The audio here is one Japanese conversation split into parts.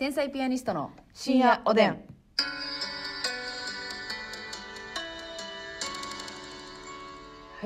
天才ピアニストの深夜おでん。は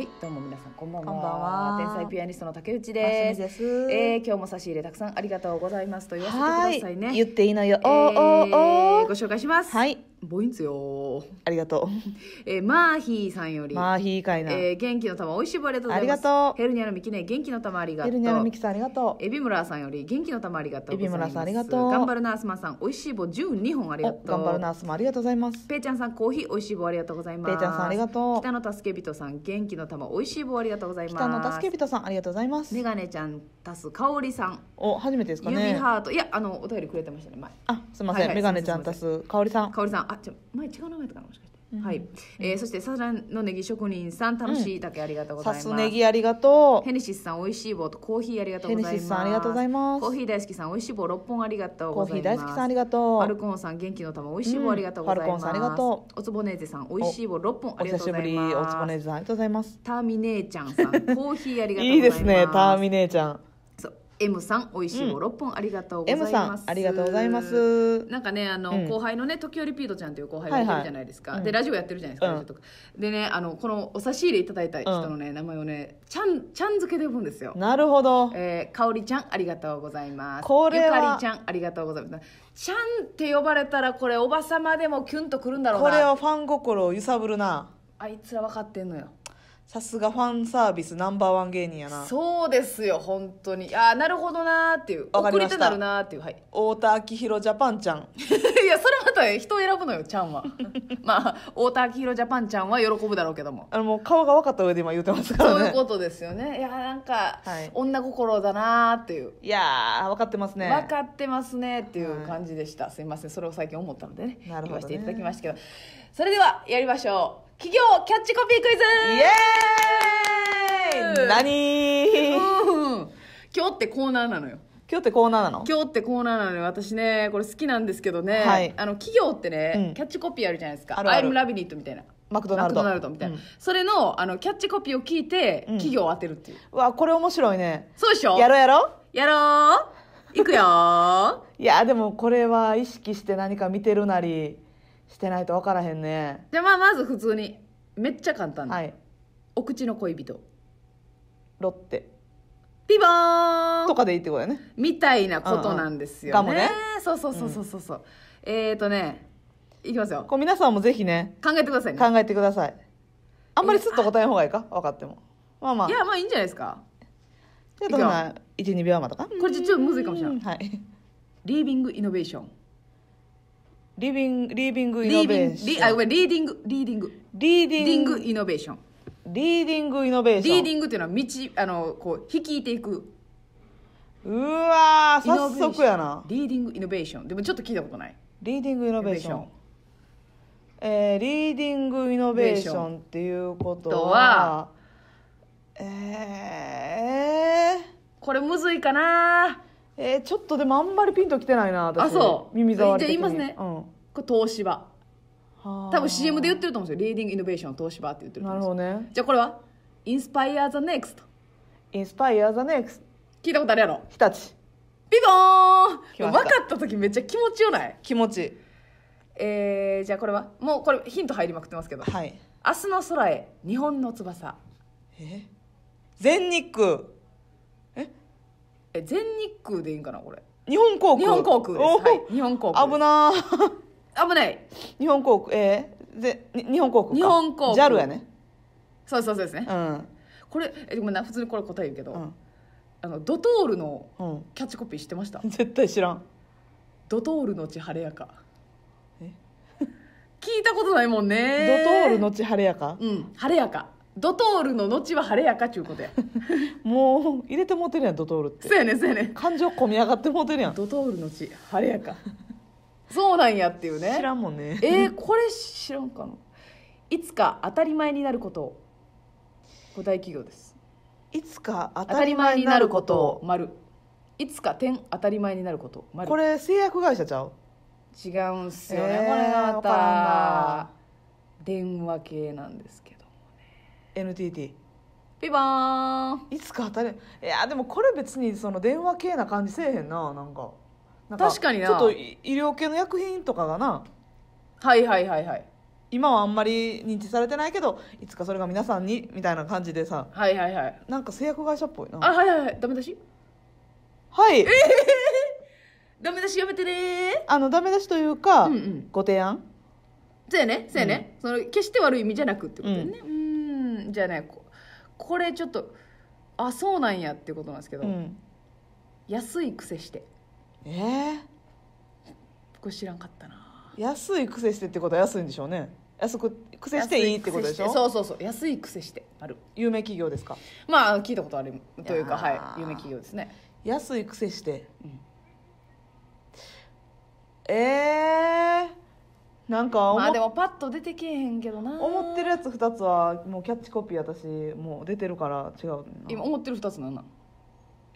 い、どうも皆さん、こんばんは。こんばんは天才ピアニストの竹内です。ですえー今日も差し入れたくさんありがとうございますと言わせてくださいね。言っていいのよ。おーおーおーえーご紹介します。はい。ボインツよありがとう、えー、マーヒーさんよりマーヒーかいな、えー、元気の玉おいしい棒ありがとうありがとうヘルニアのミキね元気の玉ありがとうヘルニアのミキさんありがとうエビムラさんより元気の玉ありがとうエビムラさんありがとう頑張るナースマンさんおいしい棒12本ありがとう頑張るナースマンありがとうございますペイちゃんさんコーヒーおいしい棒ありがとうございますペイちゃんさんありがとう北野助け人さん元気の玉おいしい棒ありがとうございます北野助け人さんありがとうございますメガネちゃんたすかおりさんお初めてですかね指ハートいやあのお便りくれてましたね前あすみません、はいはい、メガネちゃんたす香おさんかおりさんあじゃ前違う名前とかもしかして、うん、はい、えー、そしてさランのネギ職人さん楽しいだけありがとうございます、うん、ありがとうヘネシスさん美味しい棒とコーヒーありがとうございますありがとうございますコーヒー大好きさん美味しい棒六本ありがとうございますコーヒー大好きさんありがとうフルコンさん元気の玉美味しい棒ありがとうございます、うん、ありがとうおつぼねぜさん美味しい棒六本ありがとうございますおつぼねぜさんありがとうございますターミネーちゃんさんコーヒーありがとういいですねターミネーちゃん M さん美味しい棒六本ありがとうございます、さんありがとうございますなんかねあの、うん後輩のね時折ピートちゃんという後輩がいるじゃないですか、はいはいでラジオやってるじゃないですか、うんラとかでねあのこのお差し入れいただいた人のね、名前をねちゃんちゃん付けで呼ぶんですよなるほどえー、かおりちゃんありがとうございますこれゆかりちゃんありがとうございますちゃんって呼ばれたらこれおばさまでもキュンとくるんだろうこれはファン心を揺さぶるなあいつら分かってんのよさすがファンサービスナンバーワン芸人やなそうですよ本当にああなるほどなーっていうか送りましたなるなーっていうはい太田昭宏ジャパンちゃん いやそれまた人を選ぶのよちゃんは まあ太田昭宏ジャパンちゃんは喜ぶだろうけどもあのもう顔が分かった上で今言うてますからねそういうことですよねいやなんか、はい女心だなーっていういやー分かってますね分かってますねっていう感じでした、すいませんそれを最近思ったのでねなるほどね言わせていただきましたけどそれではやりましょう企業キャッチコピークイズイエーイ何今日ってコーナーなのよ今日ってコーナーなの今日ってコーナーなのよ私ねこれ好きなんですけどね、はいあの企業ってね、うんキャッチコピーあるじゃないですか「アイあラビリット」みたいなマクドナルドナルドみたいな、うんそれのあのキャッチコピーを聞いて、企業を当てるっていうわこれ面白いねそうでしょやろうやろうやろういくよいやでもこれは意識して何か見てるなりしてないと分からへんねじゃあまあまず普通にめっちゃ簡単はいお口の恋人ロッテピボーンとかでいいってことだよねみたいなことなんですよね,、うんうん、かもねそうそうそうそうそうそう、えっ、ー、とねいきますよこう皆さんもぜひね考えてくださいね考えてくださいあんまりスっと答えん方がいいか分かってもまあまあいやまあいいんじゃないですかちょっと12秒間とかこれちょっとむずいかもしれない、はい、リービングイノベーションリビング、リービングイノベーション。リーリあ、リーディング、リーディング。リーディングイノベーション。リーディングイノベーション。リーディングっていうのは、道、あの、こう、引いていく。うわー、早速やな。リーディングイノベーション。でもちょっと聞いたことない。リーディングイノベーション。えー、リーディングイノベーションっていうことは、とはえー、これむずいかなえー、ちょっとでもあんまりピンときてないな私あそう耳障りじゃあ言いますね、うん、これ東芝多分 CM で言ってると思うんですよリーディングイノベーション東芝って言ってると思うんですなるほどねじゃあこれはインスパイアーザネクストインスパイアーザネクスト聞いたことあるやろ日立ピボーン分かった時めっちゃ気持ちよない気持ちいいえー、じゃあこれはもうこれヒント入りまくってますけどはい明日の空へ日本の翼え全日空え全日空でいいんかなこれ日本航空日本航空です、はい、日本航空危な危ない日本航空えー、ぜ日本航空日本航空 JAL やねそうそうそうですね、うん、これえでもな普通にこれ答え言うけど、うん、あのドトールのキャッチコピー知ってました、うん、絶対知らんドトールのち晴れやか 聞いたことないもんねドトールのち晴れやかうん晴れやかドトールの後は晴れやかちゅうことやもう入れてもうてるやんドトールってそうやねそうやね感情込み上がってもうてるやんドトールのち晴れやかそうなんやっていうね知らんもんねえー、これ知らんかないつか当たり前になることを古代企業ですいつか当たり前になることを丸いつか点当たり前になること丸これ製薬会社ちゃう違うんすよね、えー、これがまた電話系なんですけど NTT ピバーンいつか当たるいやでもこれ別にその電話系な感じせえへんななんか確かになちょっと医療系の薬品とかがなはいはいはいはい今はあんまり認知されてないけどいつかそれが皆さんにみたいな感じでさはいはいはいなんか製薬会社っぽいなあはいはいはいダメ出しはい、えダメ出しやめてねあのダメ出しというか、うんうん、ご提案そうやねそうやね、うん、その決して悪い意味じゃなくってことやね、うんじゃなここれちょっとあそうなんやっていうことなんですけど、うん安い癖してえー、これ知らんかったな安い癖してってことは安いんでしょうね安く癖していいってことでしょそうそうそう安い癖してある有名企業ですかまあ聞いたことあるというかはい有名企業ですね安い癖して、うん、ええーなんか思,、まあでもパッと出てけへんけどな思ってるやつ2つはもうキャッチコピー私もう出てるから違う今思ってる2つなんなん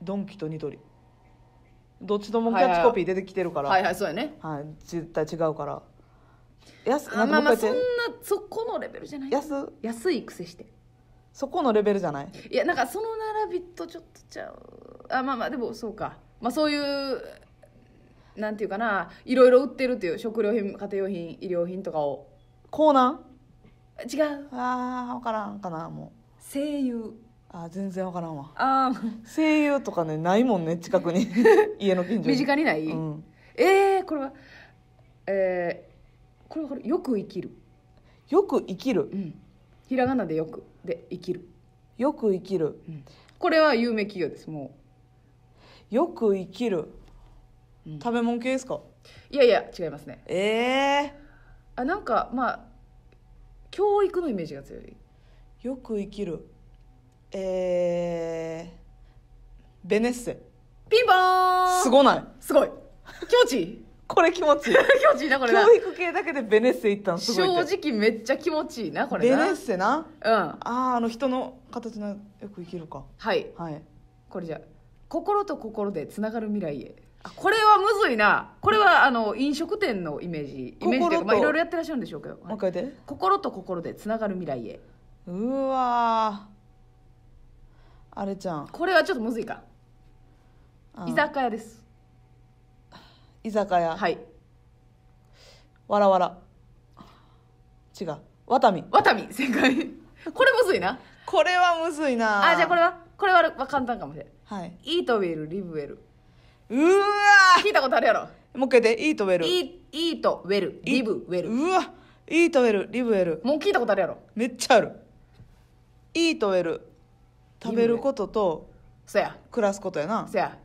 ドンキとニトリどっちともキャッチコピー出てきてるから、はいはいそうやねはい絶対違うから安あまあまあそんなそこのレベルじゃない安安い癖してそこのレベルじゃないいやなんかその並びとちょっとちゃうあまあまあでもそうかまあそういうなんていうかないろいろ売ってるっていう食料品家庭用品医療品とかをコーナ違うあー分からんかなもう声優ああ、全然分からんわああ声優とかねないもんね近くに 家の近所に身近にない、うん、えー、これはえー、これはよく生きるよく生きるうんひらがなでよくで生きる、よく生きるうんこれは有名企業ですもうよく生きる食べ物系ですかいやいや違いますねええあなんかまあ教育のイメージが強いよく生きるえー、ベネッセピンポーンすごないすごい気持ちいい これ気持ちいい 気持ちいいなこれな教育系だけでベネッセ行ったのすごい正直めっちゃ気持ちいいなこれベネッセなうんあああの人の形のよく生きるかはいはいこれじゃ心と心でつながる未来へこれはむずいなこれはあの飲食店のイメージイメージいまあ、いろいろやってらっしゃるんでしょうけど、もう一回で心と心でつながる未来へうわあれちゃんこれはちょっとむずいか居酒屋です居酒屋はいわらわら違うワタミワタミ正解これむずいなこれはむずいなあじゃあこれはこれは簡単かもしれない、はい、イートウェルリブウェルうわ聞いたことあるやろもう一回でイートウェルイイートウェルリブウェルうわイートウェルリブウェルもう聞いたことあるやろめっちゃあるイートウェル食べることとそや暮らすことやなそや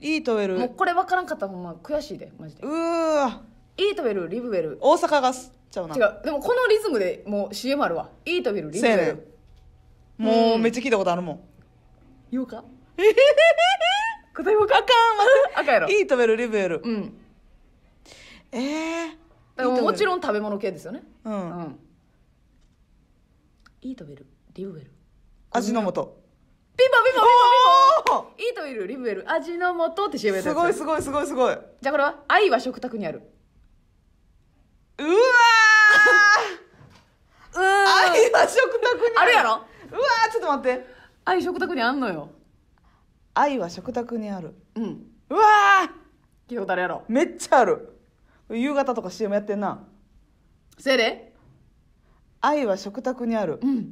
イートウェルもうこれ分からんかったらほんま悔しいでマジでうわイートウェルリブウェル大阪ガスちゃうな違うでもこのリズムでもう CM あるわイートウェルリブウェルもうめっちゃ聞いたことあるもん言うか 答えもかんまだ赤やろいい食べるリブエル。うんええーだもちろん食べ物系ですよねうんうんイべる。リブエル味の素ピンポンピンポンおおピンポンいいとベリブエル味の素って調べやたすごいすごいすごいすごいじゃあこれは愛は食卓にあるーうわ、ん愛は食卓にあるやろうわーちょっと待って愛食卓にあんのよ愛は食卓にあるうんうわ聞いたことあるやろめっちゃある夕方とか CM やってんなせいで愛は食卓にあるうんうわ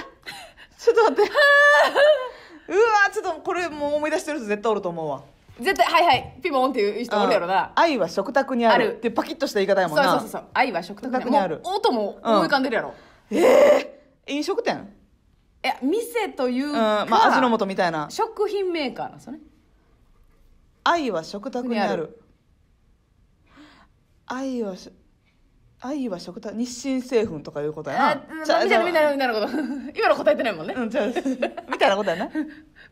ーちょっと待って うわーちょっとこれもう思い出してる人絶対おると思うわ絶対はいはいピボンっていう人おるやろな愛は食卓にあるってパキッとした言い方やもんなそうそうそう愛は食卓にある音も思い浮かんでるやろ、ええ飲食店え店といううんか、まあ、味の素みたいな食品メーカーなんですよね愛は食卓にある愛はし愛は食卓日清製粉とかいうことやあなみたいなみたいなみたいなこと 今の答えてないもんね、うんみたいな ことやな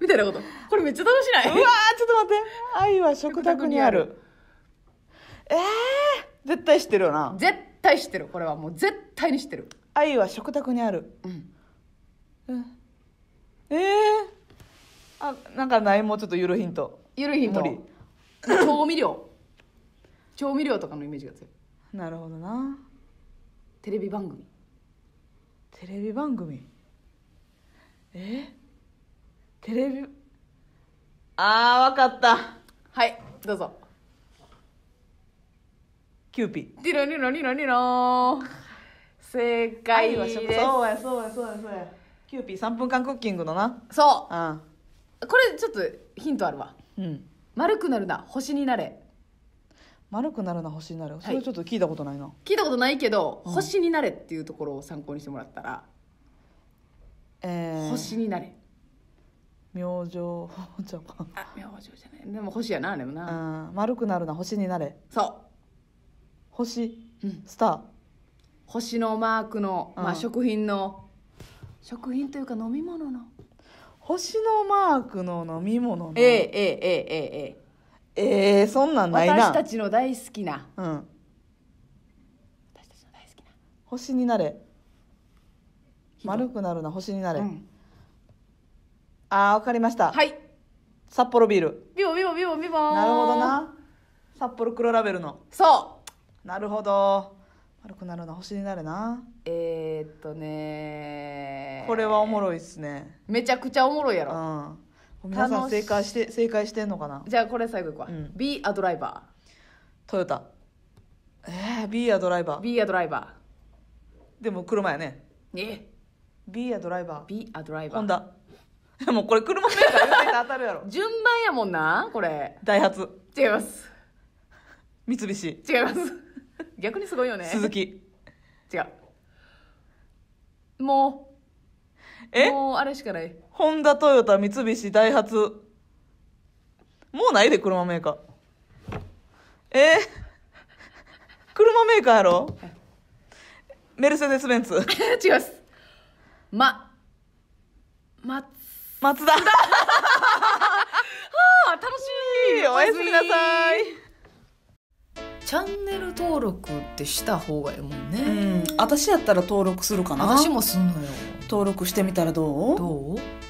みたいなことこれめっちゃ楽しないうわちょっと待って愛は食卓にあるえー、絶対知ってるよな絶対知ってるこれはもう絶対に知ってる愛は食卓にあるうんうんええあなんかないもうちょっとゆるヒントゆるヒント調味料調味料とかのイメージが強いなるほどなテレビ番組テレビ番組えテレビあーわかったはいどうぞキューピリロニロニロニロ正解はですそうやそうやそうやそうやキューピー3分間クッキングのな。そう、うこれちょっとヒントあるわうん。丸くなるな星になれ丸くなるな、星になる。それちょっと聞いたことないな。聞いたことないけど、うん星になれっていうところを参考にしてもらったら、えー、星になれ明星じ ゃあ明星じゃないでも星やなでもな、うん丸くなるな、星になれ。そ星、う、ん、スター。星のマークの、まあ、食品の食品というか飲み物の星のマークの飲み物のええええええええそんなんないな私たちの大好きなうん私たちの大好きな星になれ丸くなるな星になれ、うん、ああ分かりましたはい札幌ビールビボビボビボビボなるほどな札幌黒ラベルのそうなるほど丸くなるな星になるなえー、っとねこれはおもろいっすねめちゃくちゃおもろいやろ、うん、皆さん正解して正解してんのかなじゃあこれ最後いくわ、うん、b アドライバートヨタえー、b アドライバー b アドライバーでも車やねえ b アドライバー b アドライバーホンダもうこれ車メーカー言って当たるやろ 順番やもんなこれダイハツ違います三菱違います 逆にすごいよね鈴木違うもうえもうあれしかないホンダトヨタ三菱ダイハツもうないで車メーカーえー、車メーカーやろメルセデス・ベンツ 違いますま松松田はあ楽しいおやすみなさいチャンネル登録ってした方がいいもんね、うん、私やったら登録するかな私もすんのよ登録してみたらどうどう